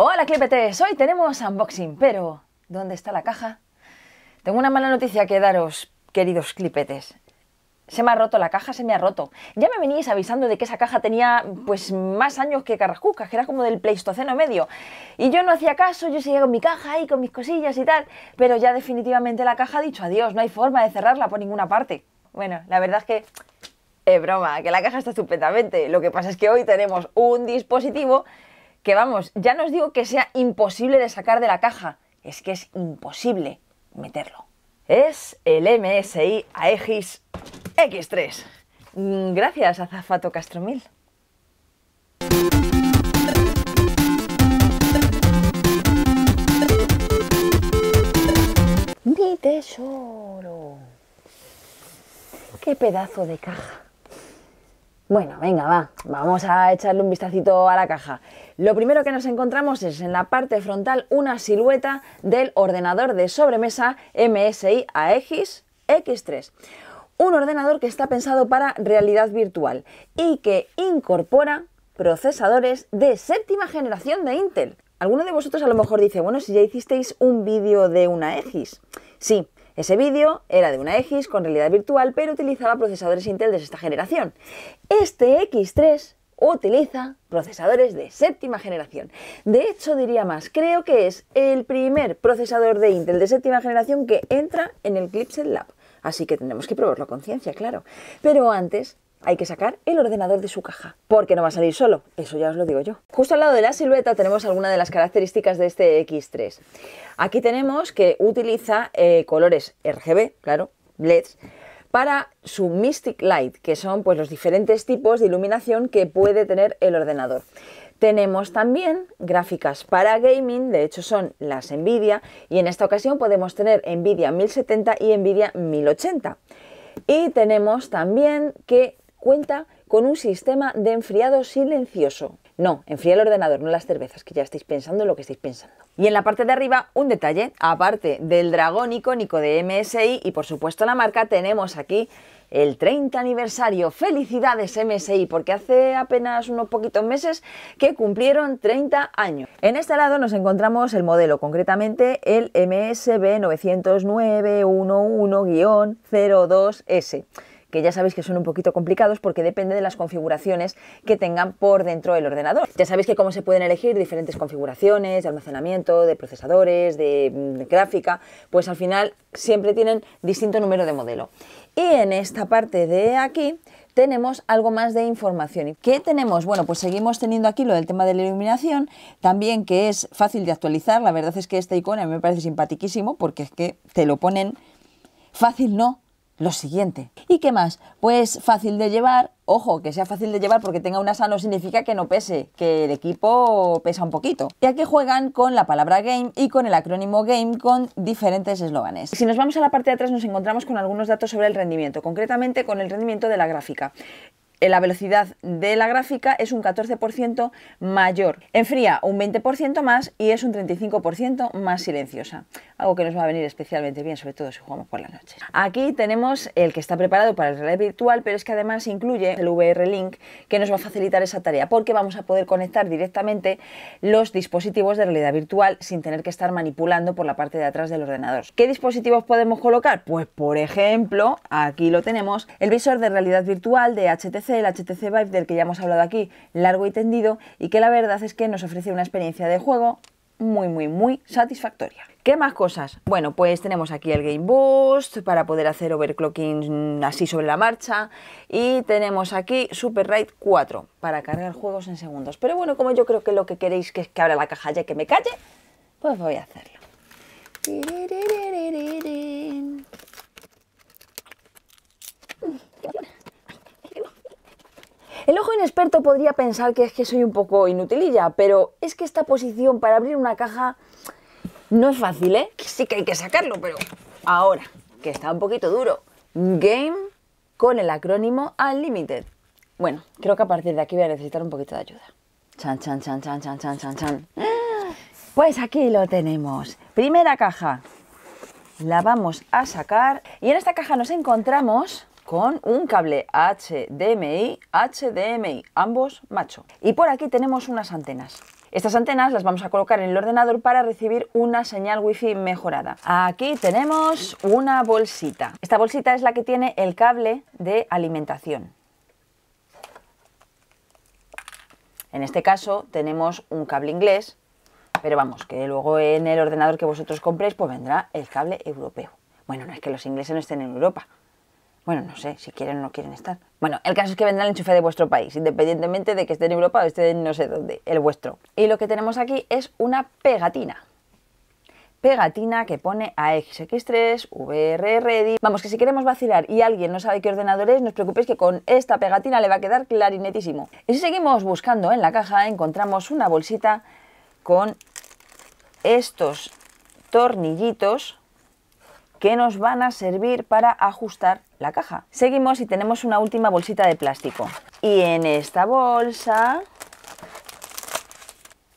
Hola Clipetes, hoy tenemos unboxing, pero ¿dónde está la caja? Tengo una mala noticia que daros, queridos Clipetes. Se me ha roto la caja, se me ha roto. Ya me venís avisando de que esa caja tenía pues más años que Carrascucas, que era como del Pleistoceno medio. Y yo no hacía caso, yo seguía con mi caja ahí, con mis cosillas y tal, pero ya definitivamente la caja ha dicho adiós, no hay forma de cerrarla por ninguna parte. Bueno, la verdad es que Eh broma, que la caja está estupendamente. Lo que pasa es que hoy tenemos un dispositivo que vamos, ya no os digo que sea imposible de sacar de la caja, es que es imposible meterlo. Es el MSI Aegis X3. Mm, gracias, a Azafato Castromil. Mi tesoro. Qué pedazo de caja. Bueno, venga, va, vamos a echarle un vistacito a la caja. Lo primero que nos encontramos es en la parte frontal una silueta del ordenador de sobremesa MSI AEGIS X3. Un ordenador que está pensado para realidad virtual y que incorpora procesadores de séptima generación de Intel. Alguno de vosotros a lo mejor dice, bueno, si ya hicisteis un vídeo de una X. Sí, ese vídeo era de una X con realidad virtual, pero utilizaba procesadores Intel de sexta generación. Este X3 utiliza procesadores de séptima generación. De hecho, diría más, creo que es el primer procesador de Intel de séptima generación que entra en el Clipset Lab. Así que tenemos que probarlo con conciencia, claro. Pero antes hay que sacar el ordenador de su caja, porque no va a salir solo, eso ya os lo digo yo. Justo al lado de la silueta tenemos alguna de las características de este X3. Aquí tenemos que utiliza eh, colores RGB, claro, LEDs, para su Mystic Light, que son pues los diferentes tipos de iluminación que puede tener el ordenador. Tenemos también gráficas para gaming, de hecho son las Nvidia, y en esta ocasión podemos tener Nvidia 1070 y Nvidia 1080. Y tenemos también que cuenta con un sistema de enfriado silencioso. No, enfría el ordenador, no las cervezas, que ya estáis pensando lo que estáis pensando. Y en la parte de arriba, un detalle, aparte del dragón icónico de MSI y por supuesto la marca, tenemos aquí el 30 aniversario. Felicidades MSI, porque hace apenas unos poquitos meses que cumplieron 30 años. En este lado nos encontramos el modelo, concretamente el MSB 90911 11 02 s que ya sabéis que son un poquito complicados porque depende de las configuraciones que tengan por dentro del ordenador. Ya sabéis que cómo se pueden elegir diferentes configuraciones de almacenamiento, de procesadores, de, mm, gráfica, pues al final siempre tienen distinto número de modelo. Y en esta parte de aquí tenemos algo más de información. ¿Qué tenemos? Bueno, pues seguimos teniendo aquí lo del tema de la iluminación, también que es fácil de actualizar. La verdad es que esta icono me parece simpaticísimo porque es que te lo ponen fácil, no, lo siguiente. ¿Y qué más? Pues fácil de llevar. Ojo, que sea fácil de llevar porque tenga una asa no significa que no pese, que el equipo pesa un poquito. Ya que juegan con la palabra game y con el acrónimo game con diferentes eslóganes. Si nos vamos a la parte de atrás nos encontramos con algunos datos sobre el rendimiento, concretamente con el rendimiento de la gráfica. Eh, la velocidad de la gráfica es un 14% mayor. Enfría un 20% más y es un 35% más silenciosa. Algo que nos va a venir especialmente bien, sobre todo si jugamos por la noche. Aquí tenemos el que está preparado para el realidad virtual, pero es que además incluye el VR Link que nos va a facilitar esa tarea porque vamos a poder conectar directamente los dispositivos de realidad virtual sin tener que estar manipulando por la parte de atrás del ordenador. ¿Qué dispositivos podemos colocar? Pues por ejemplo, aquí lo tenemos, el visor de realidad virtual de HTC el HTC Vive del que ya hemos hablado aquí largo y tendido y que la verdad es que nos ofrece una experiencia de juego muy, muy, muy satisfactoria. ¿Qué más cosas? Bueno, pues tenemos aquí el Game Boost para poder hacer overclocking así sobre la marcha y tenemos aquí Super Raid 4 para cargar juegos en segundos. Pero bueno, como yo creo que lo que queréis que es que abra la caja ya que me calle, pues voy a hacerlo. El ojo inexperto podría pensar que es que soy un poco inutililla, pero es que esta posición para abrir una caja no es fácil, ¿eh? sí que hay que sacarlo, pero ahora, que está un poquito duro. Game con el acrónimo Unlimited. Bueno, creo que a partir de aquí voy a necesitar un poquito de ayuda. Chan, chan, chan, chan, chan, chan, chan, chan. Pues aquí lo tenemos. Primera caja. La vamos a sacar. Y en esta caja nos encontramos con un cable HDMI, HDMI, ambos macho. Y por aquí tenemos unas antenas. Estas antenas las vamos a colocar en el ordenador para recibir una señal wifi mejorada. Aquí tenemos una bolsita. Esta bolsita es la que tiene el cable de alimentación. En este caso tenemos un cable inglés, pero vamos, que luego en el ordenador que vosotros compréis pues vendrá el cable europeo. Bueno, no es que los ingleses no estén en Europa, bueno, no sé si quieren o no quieren estar. Bueno, el caso es que vendrá el enchufe de vuestro país, independientemente de que esté en Europa o esté en no sé dónde, el vuestro. Y lo que tenemos aquí es una pegatina. Pegatina que pone AXX3, VR Ready. Vamos, que si queremos vacilar y alguien no sabe qué ordenador es, no os preocupéis que con esta pegatina le va a quedar clarinetísimo. Y si seguimos buscando en la caja, encontramos una bolsita con estos tornillitos que nos van a servir para ajustar la caja. Seguimos y tenemos una última bolsita de plástico. Y en esta bolsa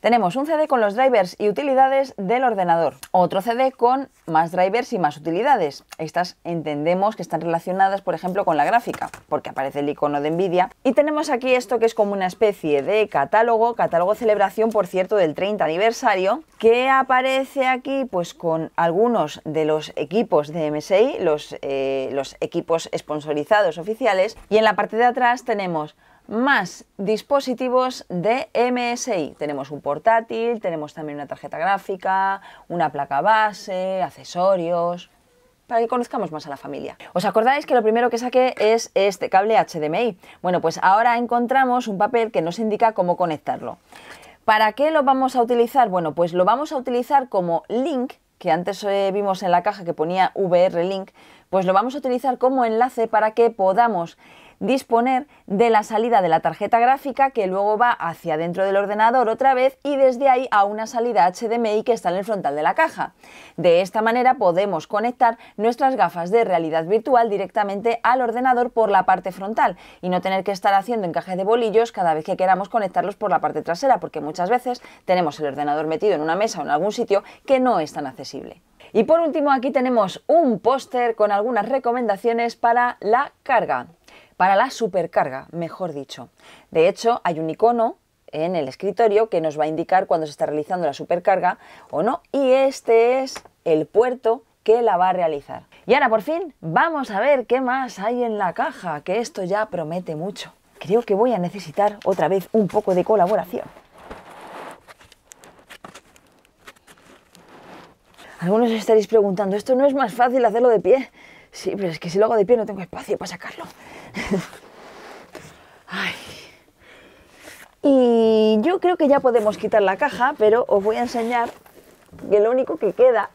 tenemos un CD con los drivers y utilidades del ordenador, otro CD con más drivers y más utilidades. Estas entendemos que están relacionadas, por ejemplo, con la gráfica, porque aparece el icono de Nvidia. Y tenemos aquí esto que es como una especie de catálogo, catálogo celebración, por cierto, del 30 aniversario, que aparece aquí pues con algunos de los equipos de MSI, los, eh, los equipos sponsorizados oficiales, y en la parte de atrás tenemos más dispositivos de MSI. Tenemos un portátil, tenemos también una tarjeta gráfica, una placa base, accesorios para que conozcamos más a la familia. ¿Os acordáis que lo primero que saqué es este cable HDMI? Bueno, pues ahora encontramos un papel que nos indica cómo conectarlo. ¿Para qué lo vamos a utilizar? Bueno, pues lo vamos a utilizar como link que antes eh, vimos en la caja que ponía VR Link, pues lo vamos a utilizar como enlace para que podamos disponer de la salida de la tarjeta gráfica que luego va hacia dentro del ordenador otra vez y desde ahí a una salida HDMI que está en el frontal de la caja. De esta manera podemos conectar nuestras gafas de realidad virtual directamente al ordenador por la parte frontal y no tener que estar haciendo encaje de bolillos cada vez que queramos conectarlos por la parte trasera, porque muchas veces tenemos el ordenador metido en una mesa o en algún sitio que no es tan accesible. Y por último aquí tenemos un póster con algunas recomendaciones para la carga para la supercarga, mejor dicho. De hecho, hay un icono en el escritorio que nos va a indicar cuando se está realizando la supercarga o no, y este es el puerto que la va a realizar. Y ahora por fin vamos a ver qué más hay en la caja, que esto ya promete mucho. Creo que voy a necesitar otra vez un poco de colaboración. Algunos estaréis preguntando, ¿esto no es más fácil hacerlo de pie? Sí, pero es que si lo hago de pie no tengo espacio para sacarlo. Y yo creo que ya podemos quitar la caja, pero os voy a enseñar que lo único que queda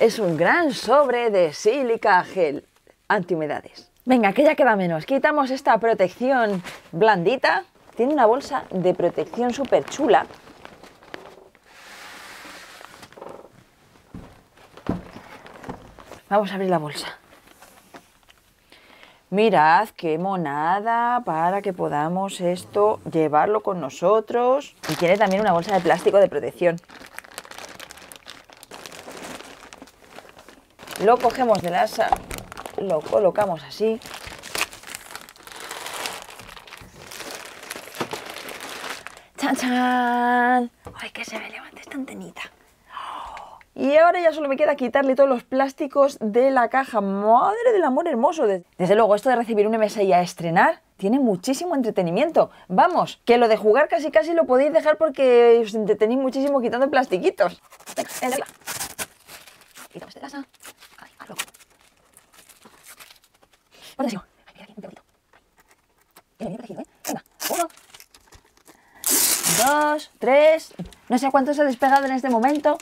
es un gran sobre de sílica gel antihumedades. Venga, que ya queda menos. Quitamos esta protección blandita. Tiene una bolsa de protección súper chula. Vamos a abrir la bolsa mirad qué monada para que podamos esto llevarlo con nosotros. Y tiene también una bolsa de plástico de protección. Lo cogemos de asa, lo colocamos así. ¡Chan, chan! ¡Ay, que se me levante esta antenita! Y ahora ya solo me queda quitarle todos los plásticos de la caja. ¡Madre del amor hermoso! Desde luego, esto de recibir un MSI a estrenar tiene muchísimo entretenimiento. Vamos, que lo de jugar casi casi lo podéis dejar porque os entretenéis muchísimo quitando plastiquitos. Venga, venga, de casa. Uno, dos, tres. No sé a cuántos se ha despegado en este momento,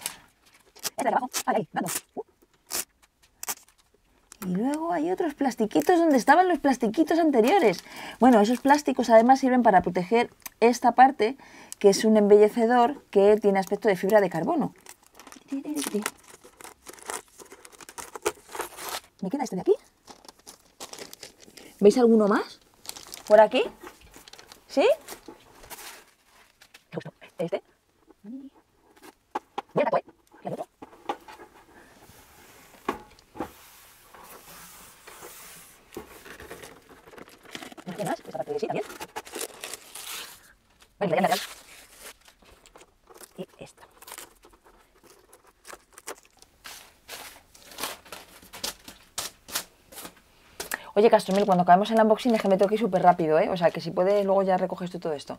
y luego hay otros plastiquitos donde estaban los plastiquitos anteriores. Bueno, esos plásticos además sirven para proteger esta parte, que es un embellecedor que tiene aspecto de fibra de carbono. ¿Me queda este de aquí? ¿Veis alguno más? ¿Por aquí? ¿Sí? Oye, Castromil, cuando acabemos el unboxing, déjame que me toque súper rápido, ¿eh? O sea, que si puedes, luego ya recoges tú todo esto.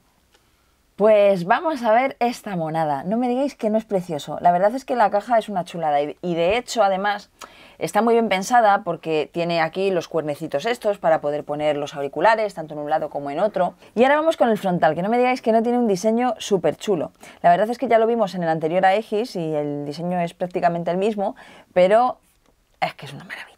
Pues vamos a ver esta monada. No me digáis que no es precioso. La verdad es que la caja es una chulada y de hecho, además, está muy bien pensada porque tiene aquí los cuernecitos estos para poder poner los auriculares, tanto en un lado como en otro. Y ahora vamos con el frontal, que no me digáis que no tiene un diseño súper chulo. La verdad es que ya lo vimos en el anterior Aegis y el diseño es prácticamente el mismo, pero es que es una maravilla.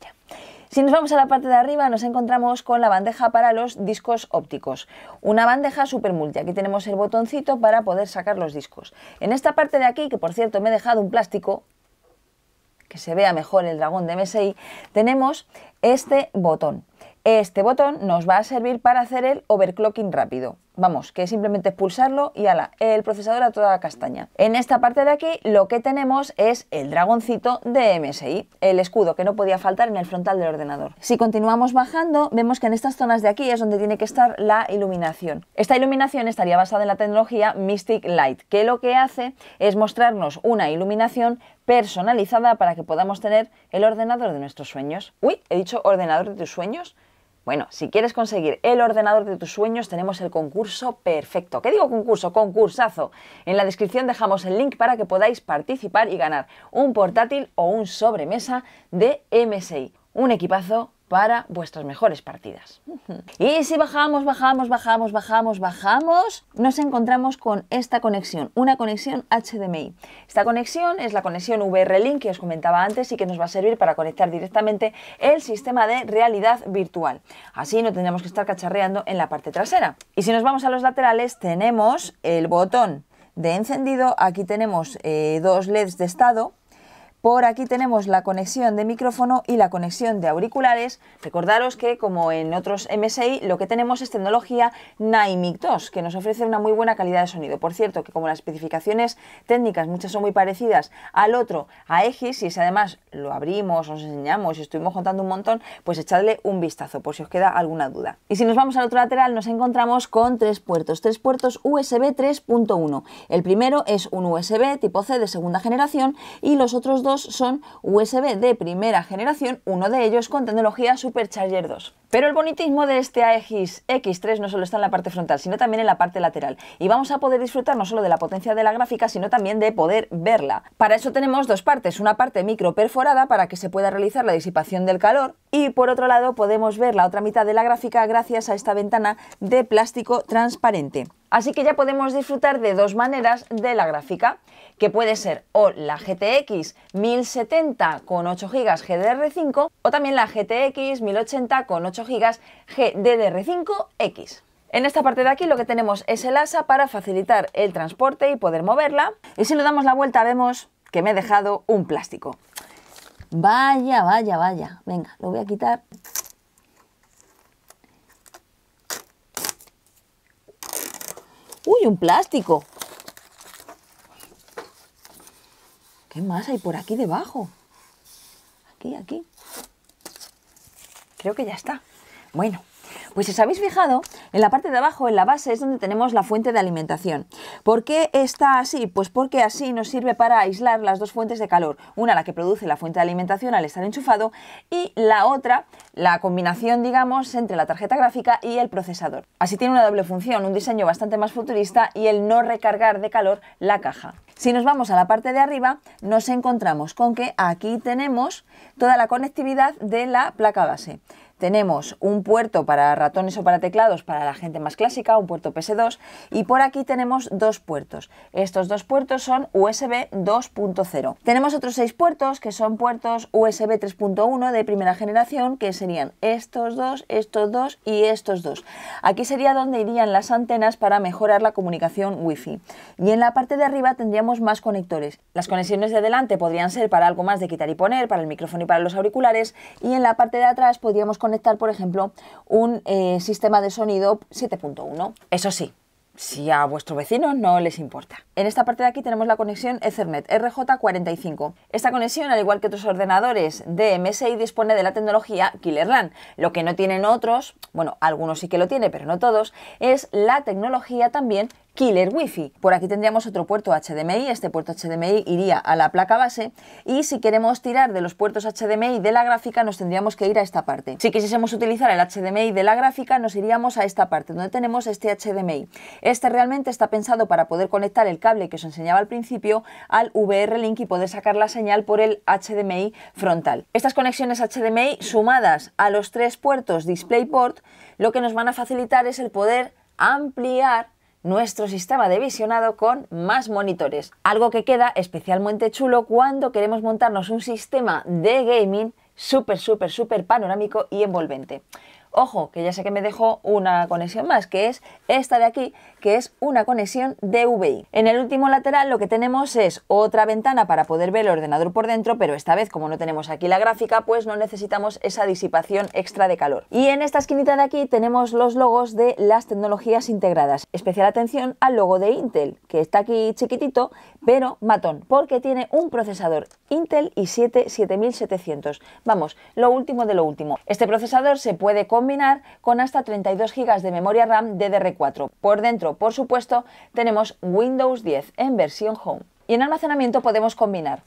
Si nos vamos a la parte de arriba, nos encontramos con la bandeja para los discos ópticos. Una bandeja super multi. Aquí tenemos el botoncito para poder sacar los discos. En esta parte de aquí, que por cierto me he dejado un plástico que se vea mejor el dragón de MSI, tenemos este botón. Este botón nos va a servir para hacer el overclocking rápido. Vamos, que simplemente pulsarlo y ala, el procesador a toda castaña. En esta parte de aquí lo que tenemos es el dragoncito de MSI, el escudo que no podía faltar en el frontal del ordenador. Si continuamos bajando, vemos que en estas zonas de aquí es donde tiene que estar la iluminación. Esta iluminación estaría basada en la tecnología Mystic Light, que lo que hace es mostrarnos una iluminación personalizada para que podamos tener el ordenador de nuestros sueños. Uy, he dicho ordenador de tus sueños. Bueno, si quieres conseguir el ordenador de tus sueños, tenemos el concurso perfecto. ¿Qué digo concurso? Concursazo. En la descripción dejamos el link para que podáis participar y ganar un portátil o un sobremesa de MSI. Un equipazo para vuestras mejores partidas. Y si bajamos, bajamos, bajamos, bajamos, bajamos, nos encontramos con esta conexión, una conexión HDMI. Esta conexión es la conexión link que os comentaba antes y que nos va a servir para conectar directamente el sistema de realidad virtual. Así no tendremos que estar cacharreando en la parte trasera. Y si nos vamos a los laterales, tenemos el botón de encendido. Aquí tenemos eh, dos LEDs de estado por aquí tenemos la conexión de micrófono y la conexión de auriculares. Recordaros que, como en otros MSI, lo que tenemos es tecnología Naimic 2, que nos ofrece una muy buena calidad de sonido. Por cierto, que como las especificaciones técnicas muchas son muy parecidas al otro, a x y si además lo abrimos, os enseñamos y estuvimos contando un montón, pues echadle un vistazo por si os queda alguna duda. Y si nos vamos al otro lateral, nos encontramos con tres puertos, tres puertos USB 3.1. El primero es un USB tipo C de segunda generación y los otros dos son USB de primera generación, uno de ellos con tecnología Supercharger 2. Pero el bonitismo de este axx X3 no solo está en la parte frontal, sino también en la parte lateral. Y vamos a poder disfrutar no solo de la potencia de la gráfica, sino también de poder verla. Para eso tenemos dos partes, una parte micro perforada para que se pueda realizar la disipación del calor y por otro lado podemos ver la otra mitad de la gráfica gracias a esta ventana de plástico transparente. Así que ya podemos disfrutar de dos maneras de la gráfica, que puede ser o la GTX 1070 con 8 GB GDR5 o también la GTX 1080 con 8 GB GDDR5X. En esta parte de aquí lo que tenemos es el asa para facilitar el transporte y poder moverla. Y si le damos la vuelta vemos que me he dejado un plástico. Vaya, vaya, vaya. Venga, lo voy a quitar Uy, un plástico. ¿Qué más hay por aquí debajo? Aquí, aquí. Creo que ya está. Bueno, pues si os habéis fijado, en la parte de abajo, en la base, es donde tenemos la fuente de alimentación. ¿Por qué está así? Pues porque así nos sirve para aislar las dos fuentes de calor. Una, la que produce la fuente de alimentación al estar enchufado, y la otra, la combinación, digamos, entre la tarjeta gráfica y el procesador. Así tiene una doble función, un diseño bastante más futurista y el no recargar de calor la caja. Si nos vamos a la parte de arriba, nos encontramos con que aquí tenemos toda la conectividad de la placa base tenemos un puerto para ratones o para teclados para la gente más clásica, un puerto PS2, y por aquí tenemos dos puertos. Estos dos puertos son USB 2.0. Tenemos otros seis puertos que son puertos USB 3.1 de primera generación, que serían estos dos, estos dos y estos dos. Aquí sería donde irían las antenas para mejorar la comunicación wifi Y en la parte de arriba tendríamos más conectores. Las conexiones de delante podrían ser para algo más de quitar y poner, para el micrófono y para los auriculares, y en la parte de atrás podríamos conectar conectar, por ejemplo, un eh, sistema de sonido 7.1. Eso sí, si a vuestro vecino no les importa. En esta parte de aquí tenemos la conexión Ethernet RJ45. Esta conexión, al igual que otros ordenadores de MSI, dispone de la tecnología Killer LAN. Lo que no tienen otros, bueno, algunos sí que lo tiene, pero no todos, es la tecnología también killer wifi. Por aquí tendríamos otro puerto HDMI, este puerto HDMI iría a la placa base y si queremos tirar de los puertos HDMI de la gráfica nos tendríamos que ir a esta parte. Si quisiésemos utilizar el HDMI de la gráfica nos iríamos a esta parte donde tenemos este HDMI. Este realmente está pensado para poder conectar el cable que os enseñaba al principio al VR Link y poder sacar la señal por el HDMI frontal. Estas conexiones HDMI sumadas a los tres puertos DisplayPort lo que nos van a facilitar es el poder ampliar nuestro sistema de visionado con más monitores, algo que queda especialmente chulo cuando queremos montarnos un sistema de gaming súper, súper, súper panorámico y envolvente. Ojo, que ya sé que me dejó una conexión más, que es esta de aquí, que es una conexión DVI. En el último lateral lo que tenemos es otra ventana para poder ver el ordenador por dentro, pero esta vez como no tenemos aquí la gráfica, pues no necesitamos esa disipación extra de calor. Y en esta esquinita de aquí tenemos los logos de las tecnologías integradas. Especial atención al logo de Intel, que está aquí chiquitito, pero matón, porque tiene un procesador Intel i7 7700. Vamos, lo último de lo último. Este procesador se puede comprar combinar con hasta 32 GB de memoria RAM DDR4. Por dentro, por supuesto, tenemos Windows 10 en versión Home. Y en almacenamiento podemos combinar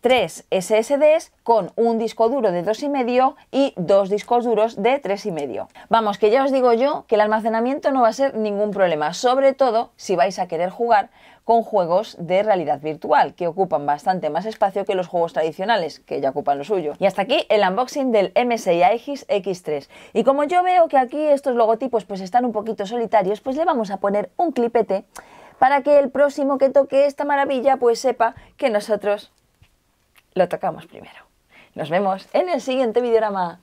3 SSDs con un disco duro de 2,5 y dos discos duros de 3,5. Vamos, que ya os digo yo que el almacenamiento no va a ser ningún problema, sobre todo si vais a querer jugar con juegos de realidad virtual, que ocupan bastante más espacio que los juegos tradicionales, que ya ocupan lo suyo. Y hasta aquí el unboxing del MSI Aegis X3. Y como yo veo que aquí estos logotipos pues están un poquito solitarios, pues le vamos a poner un clipete para que el próximo que toque esta maravilla pues sepa que nosotros lo tocamos primero. Nos vemos en el siguiente videorama.